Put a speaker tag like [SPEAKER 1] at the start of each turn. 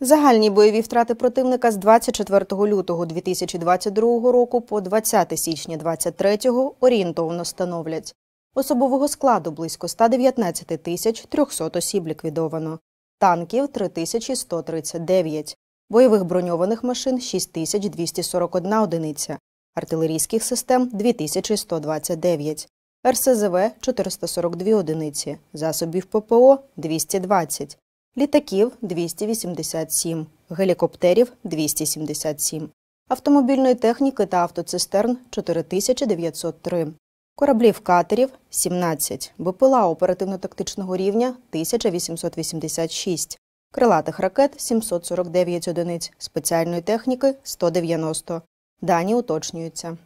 [SPEAKER 1] Загальні бойові втрати противника з 24 лютого 2022 року по 20 січня 2023 орієнтовно становлять. Особового складу близько 119 тисяч 300 осіб ліквідовано, танків 3139, бойових броньованих машин 6241 одиниця, артилерійських систем 2129, РСЗВ 442 одиниці, засобів ППО 220 літаків 287, гелікоптерів 277, автомобільної техніки та автоцистерн 4903, кораблів катерів 17, БПЛА оперативно-тактичного рівня 1886, крилатих ракет 749 одиниць, спеціальної техніки 190. Дані уточнюються.